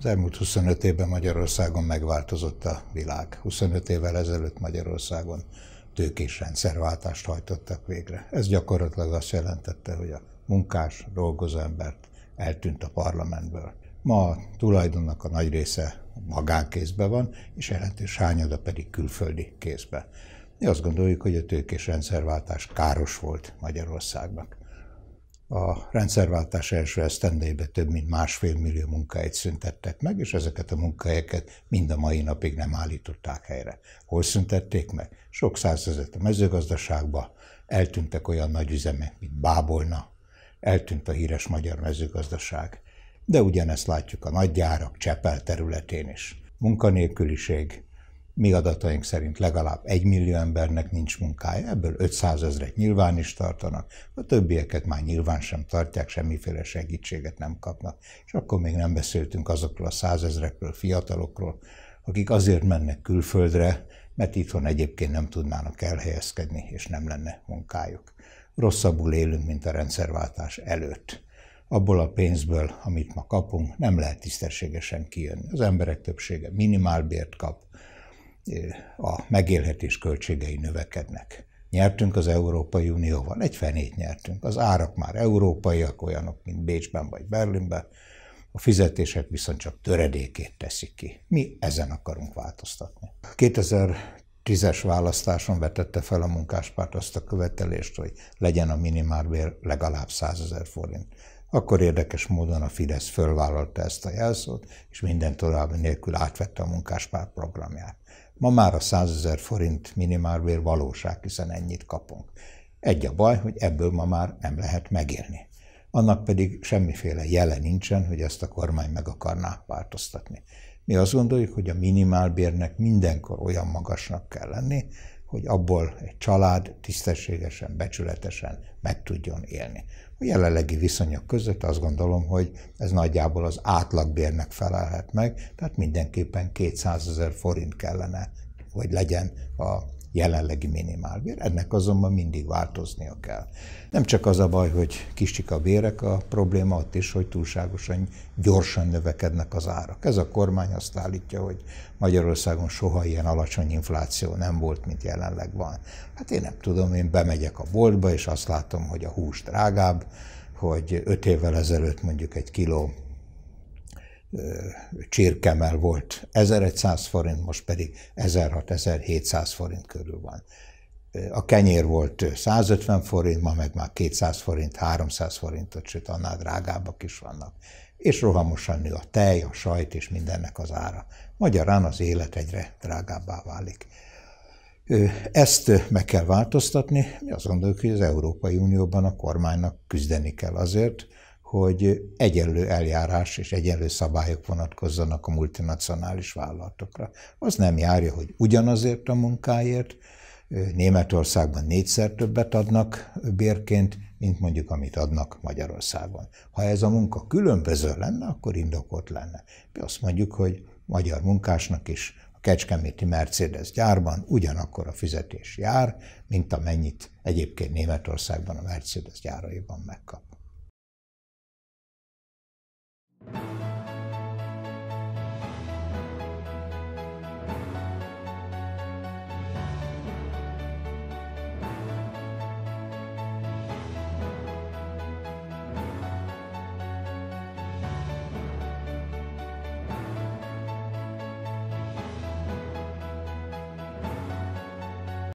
Az elmúlt 25 évben Magyarországon megváltozott a világ. 25 évvel ezelőtt Magyarországon tőkés rendszerváltást hajtottak végre. Ez gyakorlatilag azt jelentette, hogy a munkás, embert eltűnt a parlamentből. Ma a tulajdonnak a nagy része magánkézben van, és jelentős hányada pedig külföldi kézben. Mi azt gondoljuk, hogy a tőkés rendszerváltás káros volt Magyarországnak a rendszerváltás első esztendébe több mint másfél millió munkáit szüntettek meg, és ezeket a munkahelyeket mind a mai napig nem állították helyre. Hol szüntették meg? Sok százezet a mezőgazdaságba, eltűntek olyan nagy üzemek, mint Bábolna, eltűnt a híres magyar mezőgazdaság. De ugyanezt látjuk a nagygyárak Csepel területén is. Munkanélküliség, mi adataink szerint legalább egy millió embernek nincs munkája, ebből 500 ezeret nyilván is tartanak, a többieket már nyilván sem tartják, semmiféle segítséget nem kapnak. És akkor még nem beszéltünk azokról a százezrekről, fiatalokról, akik azért mennek külföldre, mert itthon egyébként nem tudnának elhelyezkedni, és nem lenne munkájuk. Rosszabbul élünk, mint a rendszerváltás előtt abból a pénzből, amit ma kapunk, nem lehet tisztességesen kijönni. Az emberek többsége minimálbért kap, a megélhetés költségei növekednek. Nyertünk az Európai Unióval, egy fenét nyertünk. Az árak már európaiak, olyanok, mint Bécsben vagy Berlinben, a fizetések viszont csak töredékét teszik ki. Mi ezen akarunk változtatni. 2010-es választáson vetette fel a munkáspárt azt a követelést, hogy legyen a minimálbér legalább 100 ezer forint akkor érdekes módon a Fidesz fölvállalta ezt a jelszót, és minden további nélkül átvette a munkáspár programját. Ma már a 100 ezer forint minimálbér valóság, hiszen ennyit kapunk. Egy a baj, hogy ebből ma már nem lehet megélni. Annak pedig semmiféle jele nincsen, hogy ezt a kormány meg akarná változtatni. Mi azt gondoljuk, hogy a minimálbérnek mindenkor olyan magasnak kell lenni, hogy abból egy család tisztességesen, becsületesen meg tudjon élni. A jelenlegi viszonyok között azt gondolom, hogy ez nagyjából az átlagbérnek felelhet meg, tehát mindenképpen 200 ezer forint kellene, hogy legyen a jelenlegi minimálbér, ennek azonban mindig változnia kell. Nem csak az a baj, hogy kicsik a bérek, a probléma ott is, hogy túlságosan gyorsan növekednek az árak. Ez a kormány azt állítja, hogy Magyarországon soha ilyen alacsony infláció nem volt, mint jelenleg van. Hát én nem tudom, én bemegyek a boltba, és azt látom, hogy a hús drágább, hogy öt évvel ezelőtt mondjuk egy kiló csirkemel volt 1100 forint, most pedig 1600-1700 forint körül van. A kenyér volt 150 forint, ma meg már 200 forint, 300 forintot, sőt annál drágábbak is vannak. És rohamosan nő a tej, a sajt és mindennek az ára. Magyarán az élet egyre drágábbá válik. Ezt meg kell változtatni. Mi azt gondoljuk, hogy az Európai Unióban a kormánynak küzdeni kell azért, hogy egyenlő eljárás és egyenlő szabályok vonatkozzanak a multinacionális vállalatokra. Az nem járja, hogy ugyanazért a munkáért, Németországban négyszer többet adnak bérként, mint mondjuk amit adnak Magyarországon. Ha ez a munka különböző lenne, akkor indokolt lenne. Mi azt mondjuk, hogy magyar munkásnak is a Kecskeméti Mercedes gyárban ugyanakkor a fizetés jár, mint amennyit egyébként Németországban a Mercedes gyáraiban megkap.